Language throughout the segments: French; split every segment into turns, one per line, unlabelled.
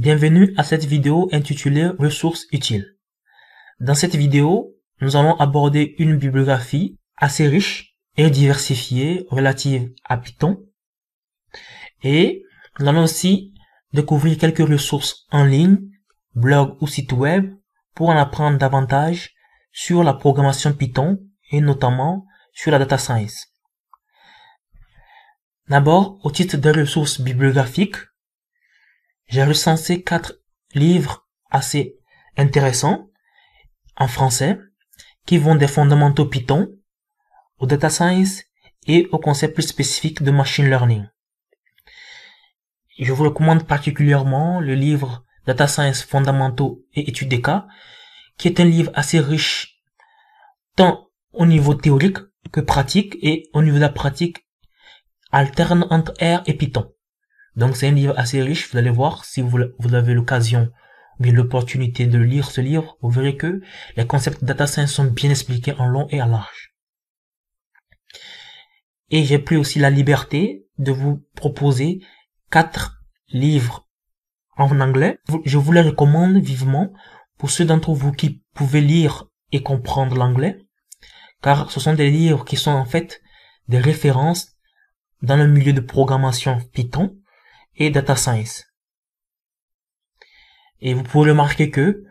Bienvenue à cette vidéo intitulée Ressources utiles. Dans cette vidéo, nous allons aborder une bibliographie assez riche et diversifiée relative à Python. Et nous allons aussi découvrir quelques ressources en ligne, blogs ou sites web pour en apprendre davantage sur la programmation Python et notamment sur la data science. D'abord, au titre des ressources bibliographiques, j'ai recensé quatre livres assez intéressants en français qui vont des fondamentaux Python au data science et aux concepts plus spécifiques de machine learning. Je vous recommande particulièrement le livre Data Science fondamentaux et études des cas, qui est un livre assez riche tant au niveau théorique que pratique et au niveau de la pratique alterne entre R et Python. Donc c'est un livre assez riche, vous allez voir si vous, avez l'occasion ou l'opportunité de lire ce livre, vous verrez que les concepts data sont bien expliqués en long et en large. Et j'ai pris aussi la liberté de vous proposer quatre livres en anglais. Je vous les recommande vivement pour ceux d'entre vous qui pouvez lire et comprendre l'anglais, car ce sont des livres qui sont en fait des références dans le milieu de programmation Python et data science. Et vous pouvez remarquer que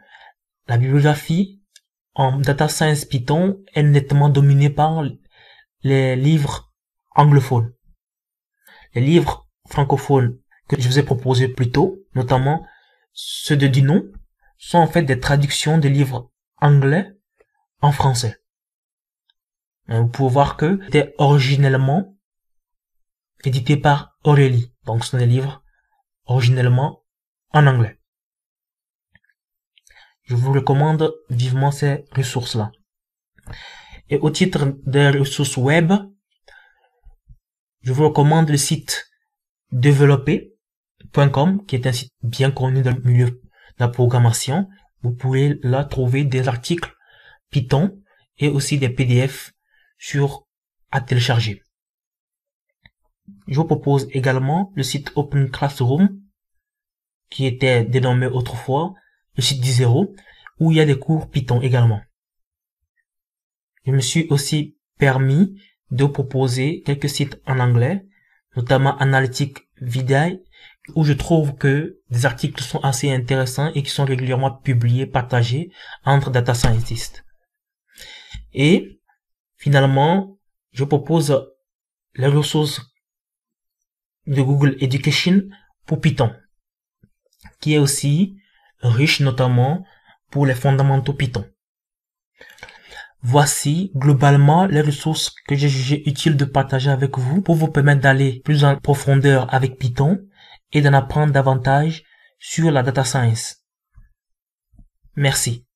la bibliographie en data science Python est nettement dominée par les livres anglophones. Les livres francophones que je vous ai proposés plus tôt, notamment ceux de Dinon, sont en fait des traductions des livres anglais en français. Euh, vous pouvez voir que c'était originellement édité par Aurélie donc ce sont des livres originellement en anglais. Je vous recommande vivement ces ressources-là. Et au titre des ressources web, je vous recommande le site développer.com qui est un site bien connu dans le milieu de la programmation. Vous pouvez là trouver des articles Python et aussi des PDF sur à télécharger je vous propose également le site Open Classroom, qui était dénommé autrefois le site 10.0, où il y a des cours Python également. Je me suis aussi permis de proposer quelques sites en anglais, notamment Analytic Vidai, où je trouve que des articles sont assez intéressants et qui sont régulièrement publiés, partagés entre data scientists. Et finalement, je propose les ressources de Google Education pour Python, qui est aussi riche notamment pour les fondamentaux Python. Voici globalement les ressources que j'ai jugé utiles de partager avec vous pour vous permettre d'aller plus en profondeur avec Python et d'en apprendre davantage sur la data science. Merci.